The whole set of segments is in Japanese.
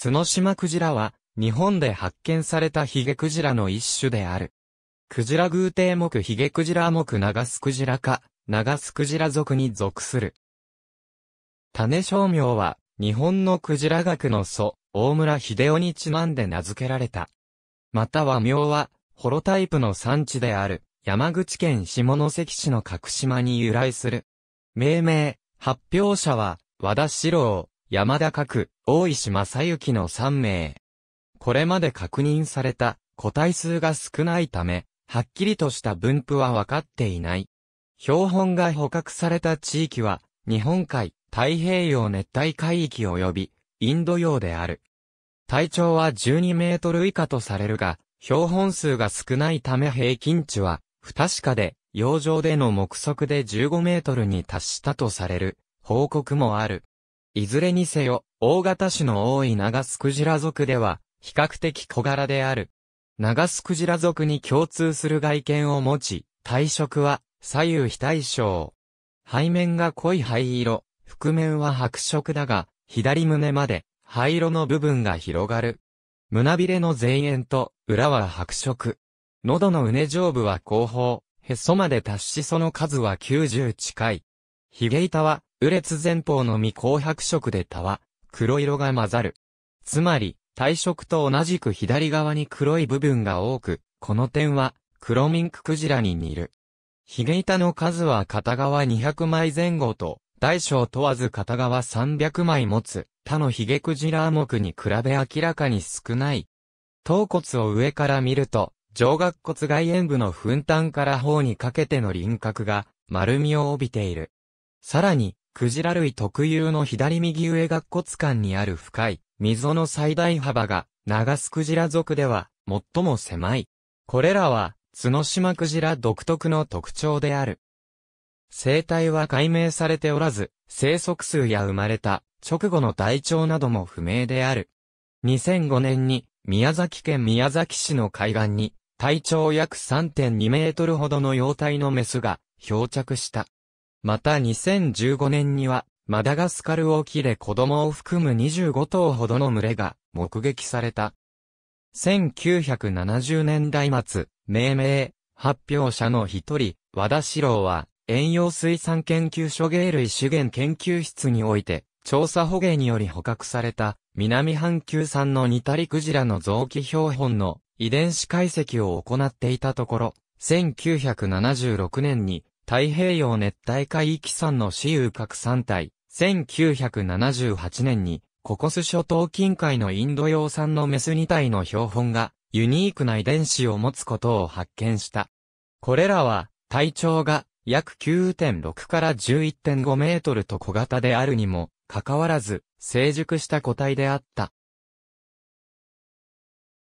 角島クジラは、日本で発見されたヒゲクジラの一種である。クジラ偶蹄目ヒゲクジラ目長スクジラ科、長スクジラ族に属する。種商名は、日本のクジラ学の祖、大村秀夫にちなんで名付けられた。または名は、ホロタイプの産地である、山口県下関市の角島に由来する。命名、発表者は、和田四郎、山田角、大石正幸の3名。これまで確認された個体数が少ないため、はっきりとした分布は分かっていない。標本が捕獲された地域は、日本海、太平洋熱帯海域及び、インド洋である。体長は12メートル以下とされるが、標本数が少ないため平均値は、不確かで、洋上での目測で15メートルに達したとされる、報告もある。いずれにせよ、大型種の多い長スクジラ族では、比較的小柄である。長スクジラ族に共通する外見を持ち、体色は左右非対称。背面が濃い灰色、覆面は白色だが、左胸まで灰色の部分が広がる。胸びれの前縁と裏は白色。喉のうね上部は後方、へそまで達しその数は90近い。ヒゲ板は右列前方のみ紅白色でたは、黒色が混ざる。つまり、体色と同じく左側に黒い部分が多く、この点は、黒ミンククジラに似る。ヒゲ板の数は片側200枚前後と、大小問わず片側300枚持つ、他のヒゲクジラ目に比べ明らかに少ない。頭骨を上から見ると、上顎骨外縁部の粉端から頬にかけての輪郭が丸みを帯びている。さらに、クジラ類特有の左右上顎骨間にある深い溝の最大幅が、長スクジラ族では最も狭い。これらは、角島クジラ独特の特徴である。生態は解明されておらず、生息数や生まれた直後の体調なども不明である。2005年に宮崎県宮崎市の海岸に体長約3.2メートルほどの幼体のメスが漂着した。また2015年には、マダガスカル沖で子供を含む25頭ほどの群れが目撃された。1970年代末、命名、発表者の一人、和田史郎は、遠洋水産研究所芸類資源研究室において、調査捕鯨により捕獲された、南半球産のニタリクジラの臓器標本の遺伝子解析を行っていたところ、1976年に太平洋熱帯海域産の私有核産体、1978年に、ココス諸島近海のインド洋産のメス2体の標本が、ユニークな遺伝子を持つことを発見した。これらは、体長が約9.6から11.5メートルと小型であるにも、かかわらず、成熟した個体であった。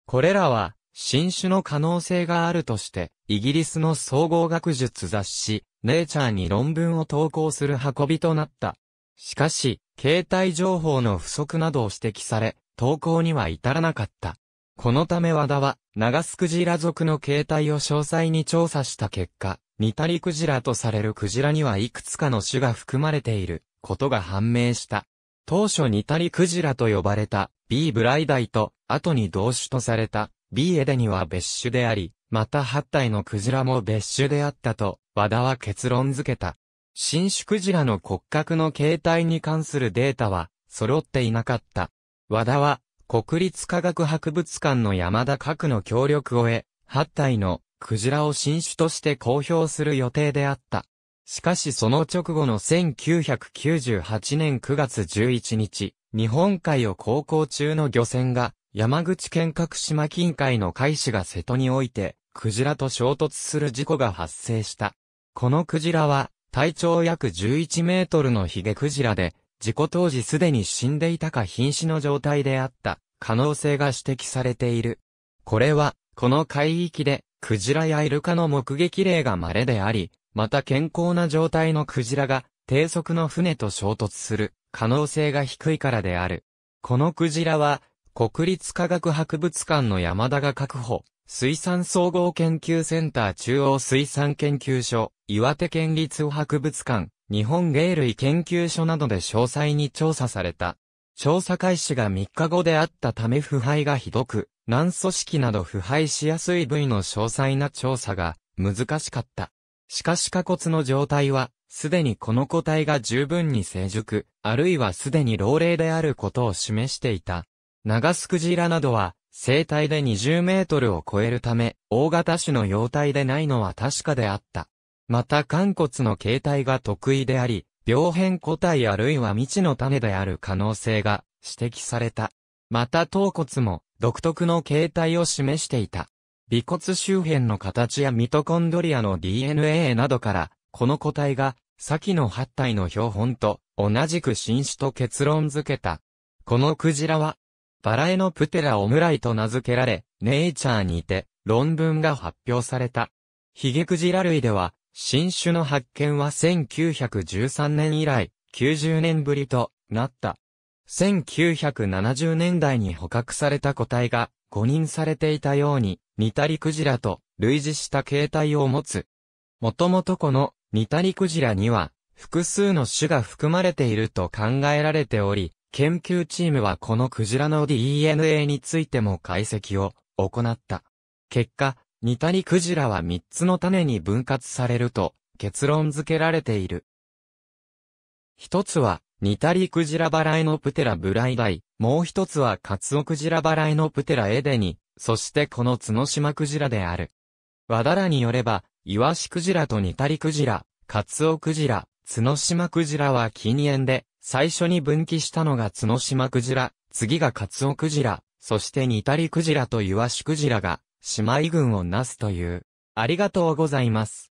これらは、新種の可能性があるとして、イギリスの総合学術雑誌、ネイチャーに論文を投稿する運びとなった。しかし、携帯情報の不足などを指摘され、投稿には至らなかった。このため和田は、長スクジラ族の形態を詳細に調査した結果、ニタリクジラとされるクジラにはいくつかの種が含まれていることが判明した。当初ニタリクジラと呼ばれた B ブライダイと後に同種とされたビーエデには別種であり、また八体のクジラも別種であったと、和田は結論付けた。新種クジラの骨格の形態に関するデータは、揃っていなかった。和田は、国立科学博物館の山田核の協力を得、八体のクジラを新種として公表する予定であった。しかしその直後の1998年9月11日、日本海を航行中の漁船が山口県各島近海の海市が瀬戸において、クジラと衝突する事故が発生した。このクジラは、体長約11メートルのヒゲクジラで、事故当時すでに死んでいたか瀕死の状態であった可能性が指摘されている。これは、この海域で、クジラやイルカの目撃例が稀であり、また健康な状態のクジラが、低速の船と衝突する可能性が低いからである。このクジラは、国立科学博物館の山田が確保、水産総合研究センター中央水産研究所、岩手県立博物館、日本芸類研究所などで詳細に調査された。調査開始が3日後であったため腐敗がひどく、軟組織など腐敗しやすい部位の詳細な調査が難しかった。しかし下骨の状態は、すでにこの個体が十分に成熟、あるいはすでに老齢であることを示していた。長スクジラなどは、生体で20メートルを超えるため、大型種の幼体でないのは確かであった。また、肝骨の形態が得意であり、病変個体あるいは未知の種である可能性が指摘された。また、頭骨も独特の形態を示していた。尾骨周辺の形やミトコンドリアの DNA などから、この個体が、先の8体の標本と同じく新種と結論付けた。このクジラは、バラエのプテラオムライと名付けられ、ネイチャーにて論文が発表された。ヒゲクジラ類では、新種の発見は1913年以来、90年ぶりとなった。1970年代に捕獲された個体が誤認されていたように、ニタリクジラと類似した形態を持つ。もともとこのニタリクジラには、複数の種が含まれていると考えられており、研究チームはこのクジラの DNA についても解析を行った。結果、ニタリクジラは3つの種に分割されると結論付けられている。一つは、ニタリクジラバライノプテラブライダイ、もう一つはカツオクジラバライノプテラエデニ、そしてこの角島クジラである。和田らによれば、イワシクジラとニタリクジラ、カツオクジラ、角島クジラは禁煙で、最初に分岐したのが角島クジラ、次がカツオクジラ、そしてニタリクジラとイワシクジラが、姉妹群をなすという。ありがとうございます。